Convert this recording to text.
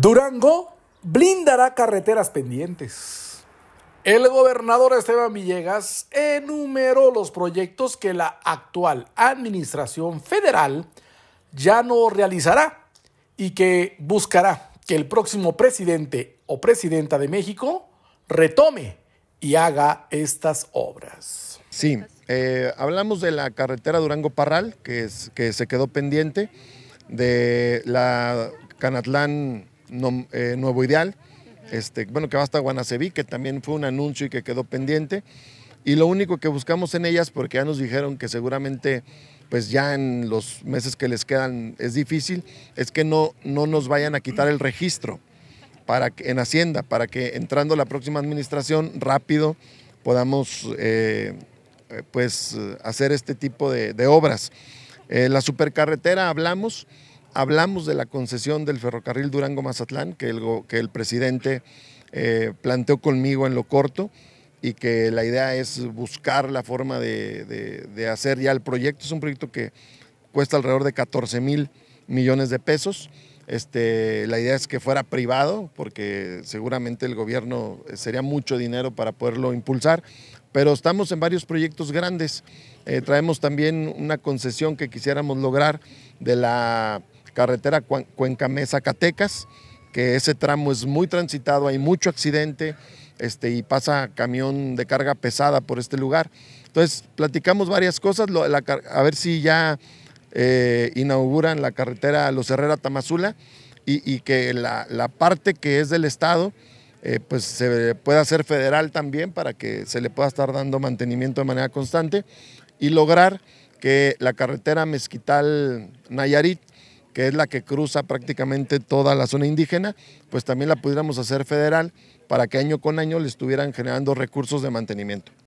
Durango blindará carreteras pendientes. El gobernador Esteban Villegas enumeró los proyectos que la actual administración federal ya no realizará y que buscará que el próximo presidente o presidenta de México retome y haga estas obras. Sí, eh, hablamos de la carretera Durango-Parral, que, que se quedó pendiente, de la Canatlán eh, nuevo Ideal, este, bueno, que va hasta Guanaceví, que también fue un anuncio y que quedó pendiente. Y lo único que buscamos en ellas, porque ya nos dijeron que seguramente pues ya en los meses que les quedan es difícil, es que no, no nos vayan a quitar el registro para en Hacienda, para que entrando la próxima administración rápido podamos eh, eh, pues hacer este tipo de, obras. la supercarretera hablamos, Hablamos de la concesión del ferrocarril Durango-Mazatlán, que el, que el presidente eh, planteó conmigo en lo corto y que la idea es buscar la forma de, hacer ya el proyecto. Es un proyecto que cuesta alrededor de 14 mil millones de pesos. Este, la idea es que fuera privado, porque seguramente el gobierno eh, sería mucho dinero para poderlo impulsar, pero estamos en varios proyectos grandes. Eh, traemos también una concesión que quisiéramos lograr de la carretera Cuenca catecas que ese tramo es muy transitado, hay mucho accidente este, y pasa camión de carga pesada por este lugar. Entonces, platicamos varias cosas, a ver si ya eh, inauguran la carretera Los Herrera Tamazula y, que la, parte que es del Estado eh, pues se pueda hacer federal también para que se le pueda estar dando mantenimiento de manera constante y lograr que la carretera Mezquital Nayarit que es la que cruza prácticamente toda la zona indígena, pues también la pudiéramos hacer federal para que año con año le estuvieran generando recursos de mantenimiento.